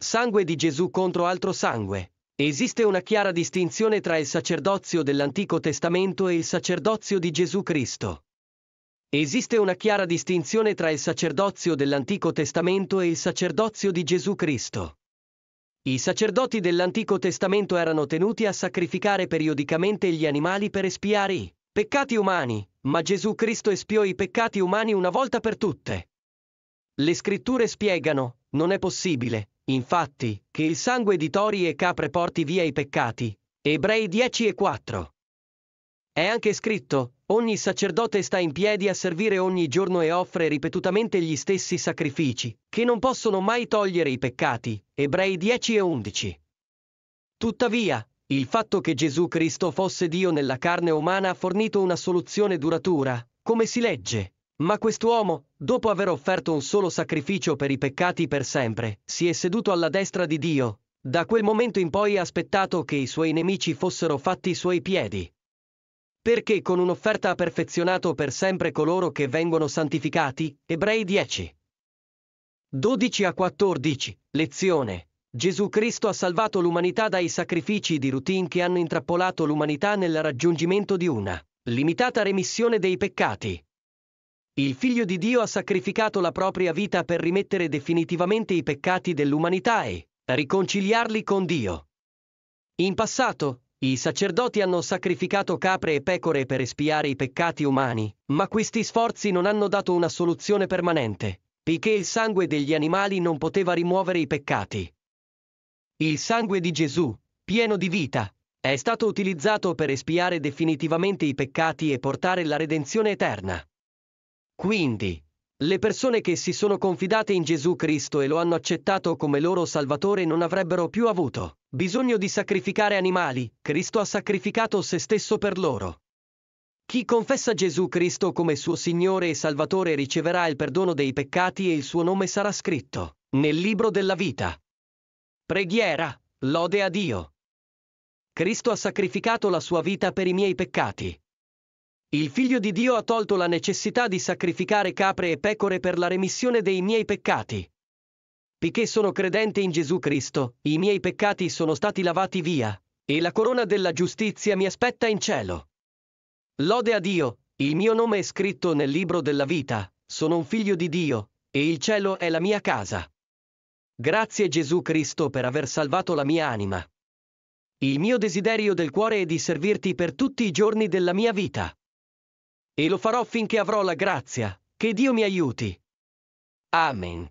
Sangue di Gesù contro altro sangue. Esiste una chiara distinzione tra il sacerdozio dell'Antico Testamento e il sacerdozio di Gesù Cristo. Esiste una chiara distinzione tra il sacerdozio dell'Antico Testamento e il sacerdozio di Gesù Cristo. I sacerdoti dell'Antico Testamento erano tenuti a sacrificare periodicamente gli animali per espiare i peccati umani, ma Gesù Cristo espiò i peccati umani una volta per tutte. Le scritture spiegano, non è possibile, infatti, che il sangue di tori e capre porti via i peccati. Ebrei 10 e 4. È anche scritto, ogni sacerdote sta in piedi a servire ogni giorno e offre ripetutamente gli stessi sacrifici, che non possono mai togliere i peccati. Ebrei 10 e 11. Tuttavia, il fatto che Gesù Cristo fosse Dio nella carne umana ha fornito una soluzione duratura, come si legge. Ma quest'uomo, dopo aver offerto un solo sacrificio per i peccati per sempre, si è seduto alla destra di Dio. Da quel momento in poi ha aspettato che i suoi nemici fossero fatti i suoi piedi. Perché con un'offerta ha perfezionato per sempre coloro che vengono santificati, Ebrei 10. 12 a 14, lezione. Gesù Cristo ha salvato l'umanità dai sacrifici di routine che hanno intrappolato l'umanità nel raggiungimento di una limitata remissione dei peccati. Il Figlio di Dio ha sacrificato la propria vita per rimettere definitivamente i peccati dell'umanità e riconciliarli con Dio. In passato, i sacerdoti hanno sacrificato capre e pecore per espiare i peccati umani, ma questi sforzi non hanno dato una soluzione permanente, poiché il sangue degli animali non poteva rimuovere i peccati. Il sangue di Gesù, pieno di vita, è stato utilizzato per espiare definitivamente i peccati e portare la redenzione eterna. Quindi, le persone che si sono confidate in Gesù Cristo e lo hanno accettato come loro Salvatore non avrebbero più avuto bisogno di sacrificare animali, Cristo ha sacrificato se stesso per loro. Chi confessa Gesù Cristo come suo Signore e Salvatore riceverà il perdono dei peccati e il suo nome sarà scritto nel libro della vita. Preghiera, lode a Dio. Cristo ha sacrificato la sua vita per i miei peccati. Il Figlio di Dio ha tolto la necessità di sacrificare capre e pecore per la remissione dei miei peccati. Poiché sono credente in Gesù Cristo, i miei peccati sono stati lavati via, e la corona della giustizia mi aspetta in cielo. Lode a Dio, il mio nome è scritto nel libro della vita, sono un figlio di Dio, e il cielo è la mia casa. Grazie Gesù Cristo per aver salvato la mia anima. Il mio desiderio del cuore è di servirti per tutti i giorni della mia vita e lo farò finché avrò la grazia. Che Dio mi aiuti. Amen.